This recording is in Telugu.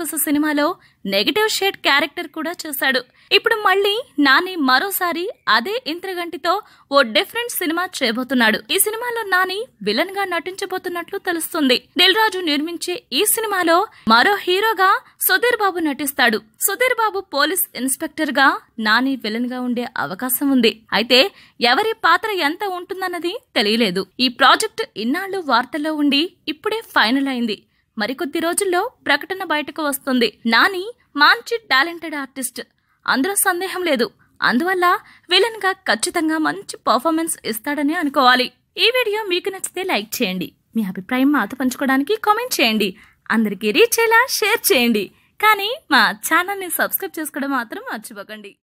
రాక్షస సినిమాలో నెగటివ్ షేడ్ క్యారెక్టర్ కూడా చేశాడు ఇప్పుడు మళ్ళీ నాని మరోసారి అదే ఇంద్రగంటితో ఓ డిఫరెంట్ సినిమా చేయబోతున్నాడు ఈ సినిమాలో నాని విలన్ గా నటించబోతున్నట్లు తెలుస్తుంది దిల్ రాజు నిర్మించే ఈ సినిమాలో మరో హీరోగా సుధీర్ బాబు నటిస్తాడు సుధీర్ బాబు పోలీస్ ఇన్స్పెక్టర్ గా నాని విలన్ గా ఉండే అవకాశం ఉంది అయితే ఎవరి పాత్ర ఎంత ఉంటుందన్నది తెలియలేదు ఈ ప్రాజెక్ట్ ఇన్నాళ్లు వార్తల్లో ఉండి ఇప్పుడే ఫైనల్ అయింది మరికొద్ది రోజుల్లో ప్రకటన బయటకు వస్తుంది నాని మాంచి టాలెంటెడ్ ఆర్టిస్ట్ అందులో సందేహం లేదు అందువల్ల విలన్ గా ఖచ్చితంగా మంచి పర్ఫార్మెన్స్ ఇస్తాడని అనుకోవాలి ఈ వీడియో మీకు నచ్చితే లైక్ చేయండి మీ అభిప్రాయం మాతో పంచుకోవడానికి కామెంట్ చేయండి అందరికీ రీచ్ అయ్యేలా షేర్ చేయండి కానీ మా ఛానల్ని సబ్స్క్రైబ్ చేసుకోవడం మాత్రం మర్చిపోకండి